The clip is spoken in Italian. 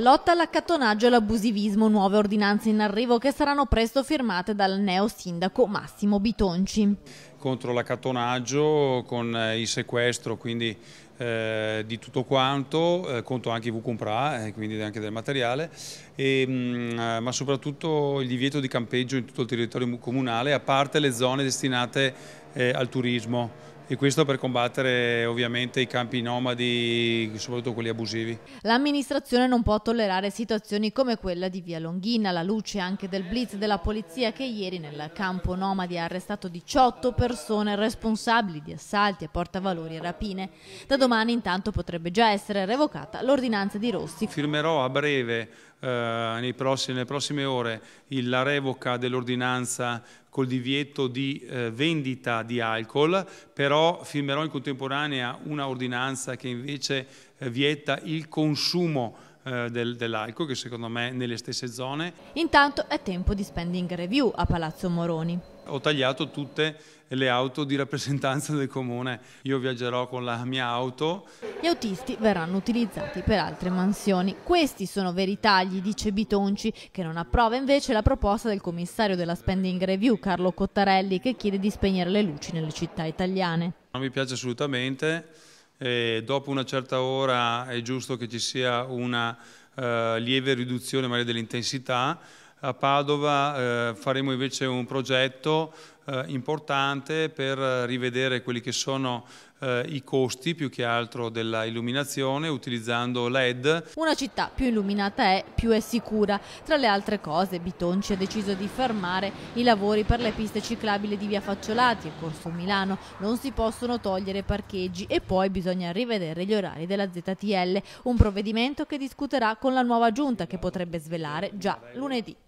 Lotta all'accattonaggio e all'abusivismo, nuove ordinanze in arrivo che saranno presto firmate dal neo sindaco Massimo Bitonci. Contro l'accattonaggio con eh, il sequestro quindi eh, di tutto quanto, eh, contro anche i Vucumpra, eh, quindi anche del materiale, e, mh, mm, eh, ma soprattutto il divieto di campeggio in tutto il territorio comunale, a parte le zone destinate eh, al turismo e questo per combattere ovviamente i campi nomadi, soprattutto quelli abusivi. L'amministrazione non può tollerare situazioni come quella di Via Longhina, alla luce anche del blitz della polizia che ieri nel campo nomadi ha arrestato 18 persone responsabili di assalti a portavalori e rapine. Da domani intanto potrebbe già essere revocata l'ordinanza di Rossi. Firmerò a breve eh, prossimi, nelle prossime ore la revoca dell'ordinanza col divieto di eh, vendita di alcol, però però firmerò in contemporanea una ordinanza che invece eh, vieta il consumo eh, del, dell'alcol, che secondo me è nelle stesse zone. Intanto è tempo di spending review a Palazzo Moroni. Ho tagliato tutte le auto di rappresentanza del comune. Io viaggerò con la mia auto gli autisti verranno utilizzati per altre mansioni. Questi sono veri tagli, dice Bitonci, che non approva invece la proposta del commissario della spending review Carlo Cottarelli che chiede di spegnere le luci nelle città italiane. Non mi piace assolutamente, e dopo una certa ora è giusto che ci sia una eh, lieve riduzione dell'intensità, a Padova eh, faremo invece un progetto eh, importante per rivedere quelli che sono eh, i costi più che altro della illuminazione utilizzando LED. Una città più illuminata è, più è sicura. Tra le altre cose Bitonci ha deciso di fermare i lavori per le piste ciclabili di Via Facciolati e Corso Milano. Non si possono togliere parcheggi e poi bisogna rivedere gli orari della ZTL, un provvedimento che discuterà con la nuova giunta che potrebbe svelare già lunedì.